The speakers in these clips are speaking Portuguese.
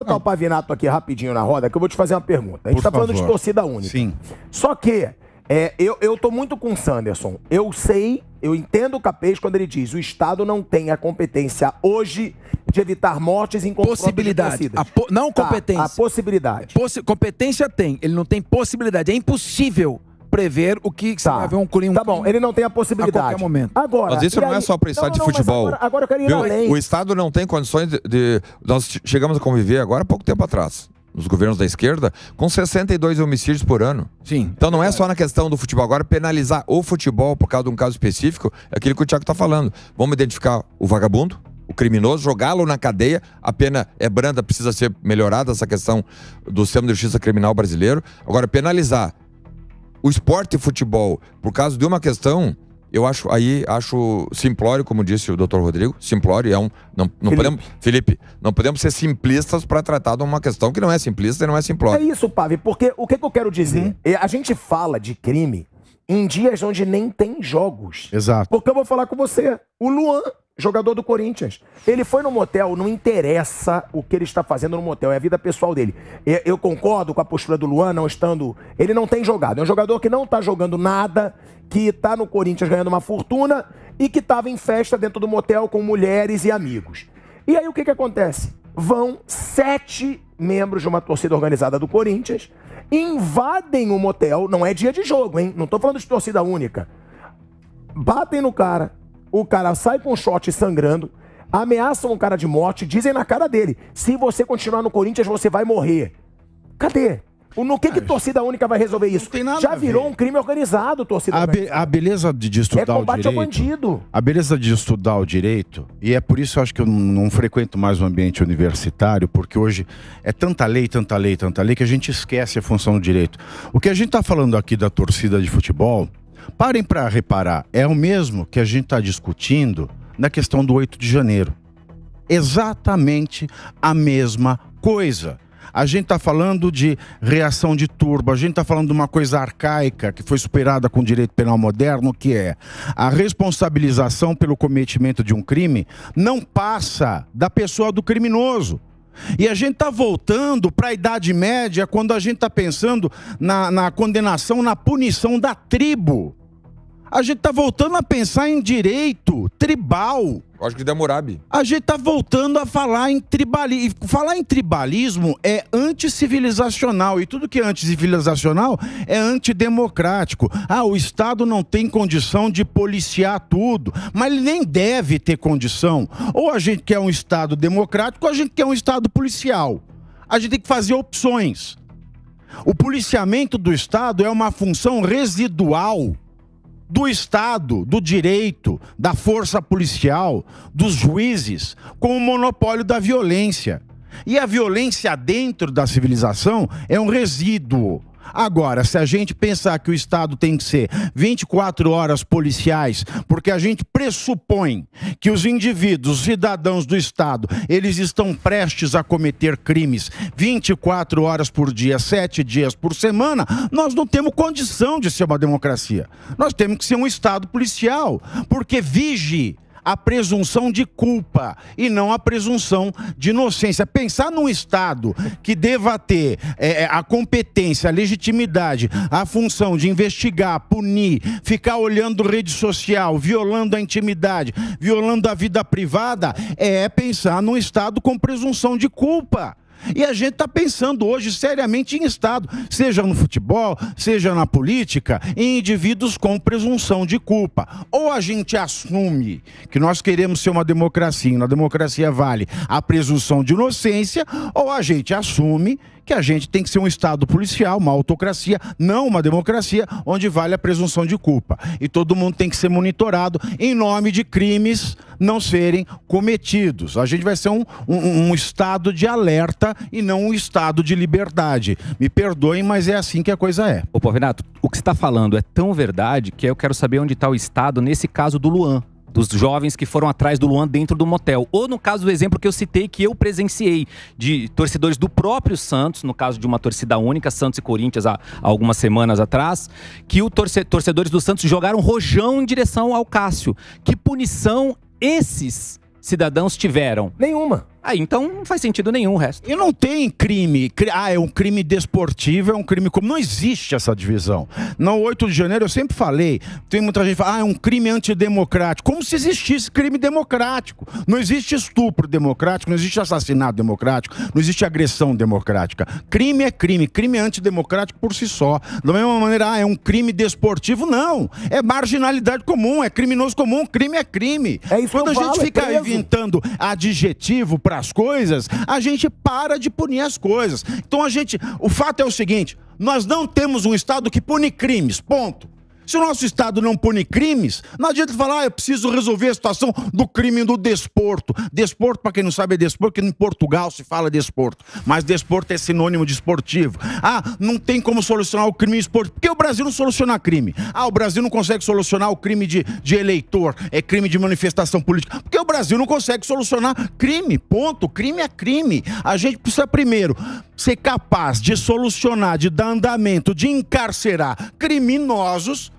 botar o Pavinato aqui rapidinho na roda, que eu vou te fazer uma pergunta. A gente Por tá favor. falando de torcida única. Sim. Só que é, eu, eu tô muito com o Sanderson. Eu sei, eu entendo o Capês quando ele diz o Estado não tem a competência hoje de evitar mortes em possibilidade. A po... Não competência. Tá, a possibilidade. Possi... Competência tem, ele não tem possibilidade. É impossível prever o que, que tá. vai ver um crime. tá bom, ele não tem a possibilidade. A qualquer momento. Agora, mas isso não é aí... é só para estado de futebol. Agora, agora, eu quero ir além. O Estado não tem condições de, de. Nós chegamos a conviver agora há pouco tempo atrás nos governos da esquerda, com 62 homicídios por ano. Sim. Então não é só na questão do futebol. Agora, penalizar o futebol por causa de um caso específico é aquilo que o Tiago está falando. Vamos identificar o vagabundo, o criminoso, jogá-lo na cadeia. A pena é branda, precisa ser melhorada essa questão do sistema de justiça criminal brasileiro. Agora, penalizar o esporte e futebol, por causa de uma questão, eu acho aí acho simplório, como disse o Dr. Rodrigo, simplório é um não, não Felipe. podemos Felipe, não podemos ser simplistas para tratar de uma questão que não é simplista e não é simplório. É isso, Pave, porque o que, que eu quero dizer? Uhum. É, a gente fala de crime em dias onde nem tem jogos. Exato. Porque eu vou falar com você, o Luan jogador do Corinthians. Ele foi no motel, não interessa o que ele está fazendo no motel, é a vida pessoal dele. Eu concordo com a postura do Luan, não estando. Ele não tem jogado. É um jogador que não está jogando nada, que está no Corinthians ganhando uma fortuna e que estava em festa dentro do motel com mulheres e amigos. E aí o que, que acontece? Vão sete membros de uma torcida organizada do Corinthians, invadem o motel, não é dia de jogo, hein? Não estou falando de torcida única. Batem no cara, o cara sai com um shot sangrando, ameaçam o cara de morte, dizem na cara dele: se você continuar no Corinthians, você vai morrer. Cadê? No que, que torcida única vai resolver isso? Já virou um crime organizado, torcida a be A beleza de estudar é o direito. Ao bandido. A beleza de estudar o direito, e é por isso que eu acho que eu não frequento mais o ambiente universitário, porque hoje é tanta lei, tanta lei, tanta lei, que a gente esquece a função do direito. O que a gente está falando aqui da torcida de futebol Parem para reparar, é o mesmo que a gente está discutindo na questão do 8 de janeiro. Exatamente a mesma coisa. A gente está falando de reação de turbo, a gente está falando de uma coisa arcaica que foi superada com o direito penal moderno, que é a responsabilização pelo cometimento de um crime não passa da pessoa do criminoso. E a gente está voltando para a Idade Média quando a gente está pensando na, na condenação, na punição da tribo. A gente tá voltando a pensar em direito tribal. que de é Hammurabi. A gente tá voltando a falar em tribalismo. Falar em tribalismo é anticivilizacional. E tudo que é anticivilizacional é antidemocrático. Ah, o Estado não tem condição de policiar tudo. Mas ele nem deve ter condição. Ou a gente quer um Estado democrático, ou a gente quer um Estado policial. A gente tem que fazer opções. O policiamento do Estado é uma função residual do Estado, do direito, da força policial, dos juízes, com o monopólio da violência. E a violência dentro da civilização é um resíduo, Agora, se a gente pensar que o Estado tem que ser 24 horas policiais, porque a gente pressupõe que os indivíduos, cidadãos do Estado, eles estão prestes a cometer crimes 24 horas por dia, 7 dias por semana, nós não temos condição de ser uma democracia. Nós temos que ser um Estado policial, porque vige a presunção de culpa e não a presunção de inocência. Pensar num Estado que deva ter é, é, a competência, a legitimidade, a função de investigar, punir, ficar olhando rede social, violando a intimidade, violando a vida privada, é pensar num Estado com presunção de culpa. E a gente está pensando hoje seriamente em Estado, seja no futebol, seja na política, em indivíduos com presunção de culpa. Ou a gente assume que nós queremos ser uma democracia, e na democracia vale a presunção de inocência, ou a gente assume que a gente tem que ser um Estado policial, uma autocracia, não uma democracia, onde vale a presunção de culpa. E todo mundo tem que ser monitorado em nome de crimes não serem cometidos. A gente vai ser um, um, um Estado de alerta e não um Estado de liberdade. Me perdoem, mas é assim que a coisa é. Ô, Povinato, o que você está falando é tão verdade que eu quero saber onde está o Estado nesse caso do Luan dos jovens que foram atrás do Luan dentro do motel. Ou no caso do exemplo que eu citei, que eu presenciei, de torcedores do próprio Santos, no caso de uma torcida única, Santos e Corinthians, há, algumas semanas atrás, que os torce torcedores do Santos jogaram rojão em direção ao Cássio. Que punição esses cidadãos tiveram? Nenhuma. Aí ah, então não faz sentido nenhum o resto. E não tem crime. Ah, é um crime desportivo, é um crime como. Não existe essa divisão. No 8 de janeiro eu sempre falei, tem muita gente que fala, ah, é um crime antidemocrático. Como se existisse crime democrático. Não existe estupro democrático, não existe assassinato democrático, não existe agressão democrática. Crime é crime, crime é antidemocrático por si só. Da mesma maneira, ah, é um crime desportivo, não. É marginalidade comum, é criminoso comum, crime é crime. É isso Quando a gente falo, é fica inventando adjetivo para as coisas, a gente para de punir as coisas. Então a gente, o fato é o seguinte, nós não temos um estado que pune crimes, ponto. Se o nosso Estado não pune crimes, não adianta falar, ah, eu preciso resolver a situação do crime do desporto. Desporto, para quem não sabe, é desporto, que em Portugal se fala desporto, mas desporto é sinônimo de esportivo. Ah, não tem como solucionar o crime esportivo. Por que o Brasil não soluciona crime? Ah, o Brasil não consegue solucionar o crime de, de eleitor, é crime de manifestação política. Porque o Brasil não consegue solucionar crime, ponto. Crime é crime. A gente precisa primeiro ser capaz de solucionar, de dar andamento, de encarcerar criminosos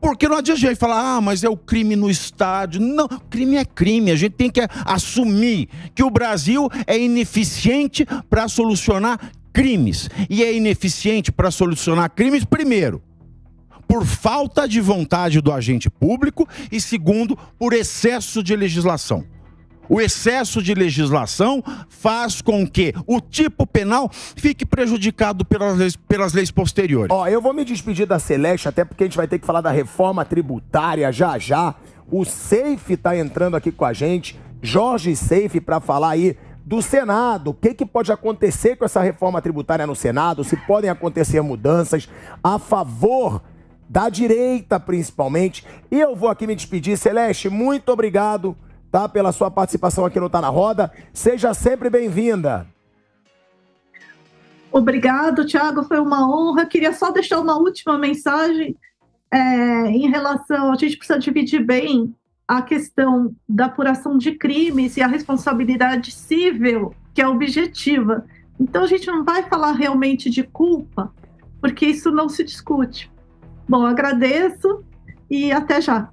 porque não adianta a gente falar, ah, mas é o crime no estádio. Não, crime é crime. A gente tem que assumir que o Brasil é ineficiente para solucionar crimes. E é ineficiente para solucionar crimes, primeiro, por falta de vontade do agente público e, segundo, por excesso de legislação. O excesso de legislação faz com que o tipo penal fique prejudicado pelas leis, pelas leis posteriores. Ó, eu vou me despedir da Celeste, até porque a gente vai ter que falar da reforma tributária já já. O Safe está entrando aqui com a gente, Jorge Safe, para falar aí do Senado. O que, que pode acontecer com essa reforma tributária no Senado? Se podem acontecer mudanças a favor da direita, principalmente. E eu vou aqui me despedir. Celeste, muito obrigado tá? Pela sua participação aqui no Tá na Roda. Seja sempre bem-vinda. Obrigado, Tiago. Foi uma honra. Queria só deixar uma última mensagem é, em relação. A gente precisa dividir bem a questão da apuração de crimes e a responsabilidade civil, que é objetiva. Então, a gente não vai falar realmente de culpa, porque isso não se discute. Bom, agradeço e até já.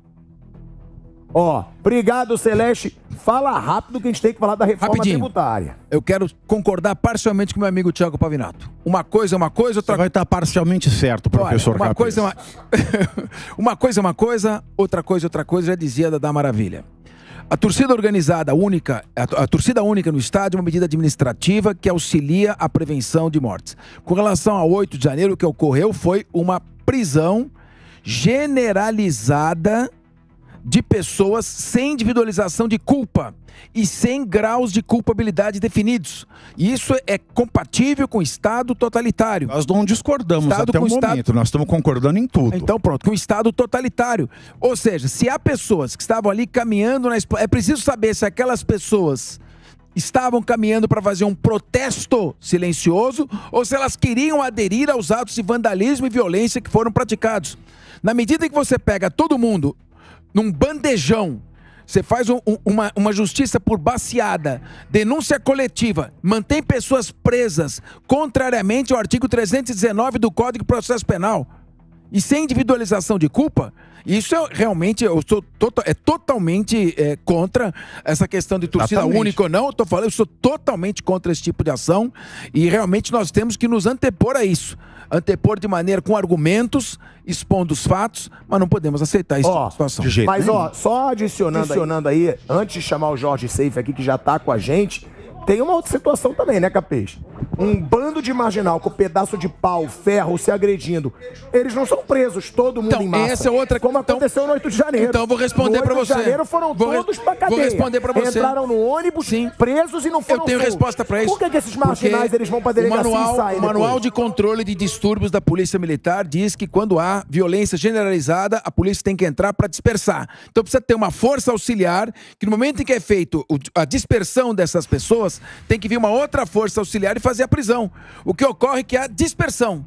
Ó, obrigado, Celeste. Fala rápido que a gente tem que falar da reforma Rapidinho. tributária. Eu quero concordar parcialmente com meu amigo Tiago Pavinato. Uma coisa é uma coisa, outra... Você vai estar parcialmente certo, professor Olha, uma coisa é uma... uma coisa é uma coisa, outra coisa é outra coisa, já dizia da, da Maravilha. A torcida organizada única, a, torcida única no estádio é uma medida administrativa que auxilia a prevenção de mortes. Com relação ao 8 de janeiro, o que ocorreu foi uma prisão generalizada de pessoas sem individualização de culpa e sem graus de culpabilidade definidos. E isso é compatível com o Estado totalitário. Nós não discordamos estado até o momento, estado... nós estamos concordando em tudo. Então pronto, com o Estado totalitário. Ou seja, se há pessoas que estavam ali caminhando, na... é preciso saber se aquelas pessoas estavam caminhando para fazer um protesto silencioso ou se elas queriam aderir aos atos de vandalismo e violência que foram praticados. Na medida em que você pega todo mundo num bandejão, você faz um, uma, uma justiça por baseada, denúncia coletiva, mantém pessoas presas, contrariamente ao artigo 319 do Código de Processo Penal e sem individualização de culpa, isso é realmente, eu sou to tota, é totalmente é, contra essa questão de torcida Exatamente. única ou não. Eu tô falando, eu sou totalmente contra esse tipo de ação e realmente nós temos que nos antepor a isso. Antepor de maneira com argumentos, expondo os fatos, mas não podemos aceitar essa oh, tipo situação. mas, nenhum. ó, só adicionando, adicionando aí, aí, antes de chamar o Jorge Seife aqui, que já está com a gente, tem uma outra situação também, né, Capês? Um bando de marginal com pedaço de pau, ferro, se agredindo. Eles não são presos, todo mundo então, em massa. Essa é outra... Como então, aconteceu no 8 de janeiro. Então, vou responder para você. No 8 de janeiro foram vou todos pra cadeia. Vou responder pra você. Entraram no ônibus, Sim. presos e não foram Eu tenho resposta para isso. Por que, é que esses marginais Porque eles vão pra delegacia o manual, e saem O Manual depois? de Controle de Distúrbios da Polícia Militar diz que quando há violência generalizada, a polícia tem que entrar para dispersar. Então precisa ter uma força auxiliar que no momento em que é feito a dispersão dessas pessoas, pessoas, tem que vir uma outra força auxiliar e fazer a prisão. O que ocorre é que é a dispersão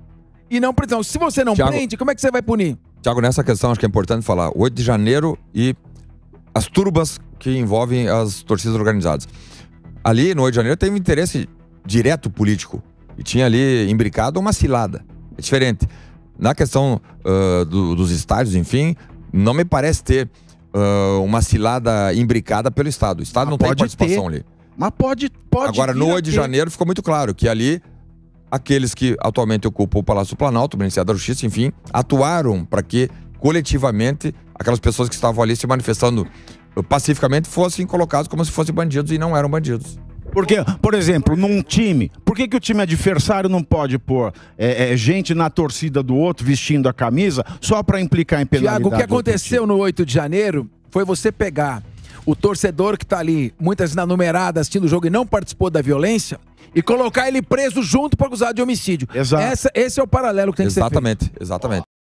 e não prisão. Se você não Thiago, prende, como é que você vai punir? Tiago, nessa questão acho que é importante falar 8 de janeiro e as turbas que envolvem as torcidas organizadas. Ali no 8 de janeiro teve um interesse direto político e tinha ali imbricado uma cilada. É diferente. Na questão uh, do, dos estádios, enfim, não me parece ter uh, uma cilada imbricada pelo Estado. O Estado ah, não tem participação ter. ali. Mas pode, pode. Agora, no 8 de janeiro ficou muito claro que ali aqueles que atualmente ocupam o Palácio do Planalto, o Ministério da Justiça, enfim, atuaram para que coletivamente aquelas pessoas que estavam ali se manifestando eh, pacificamente fossem colocados como se fossem bandidos e não eram bandidos. Porque, por exemplo, num time, por que, que o time adversário não pode pôr é, é, gente na torcida do outro vestindo a camisa só para implicar em penalidade? Tiago, o que aconteceu no 8 de janeiro foi você pegar o torcedor que está ali, muitas na numerada, assistindo o jogo e não participou da violência, e colocar ele preso junto para acusar de homicídio. Exato. Essa, esse é o paralelo que tem exatamente, que ser feito. Exatamente, exatamente.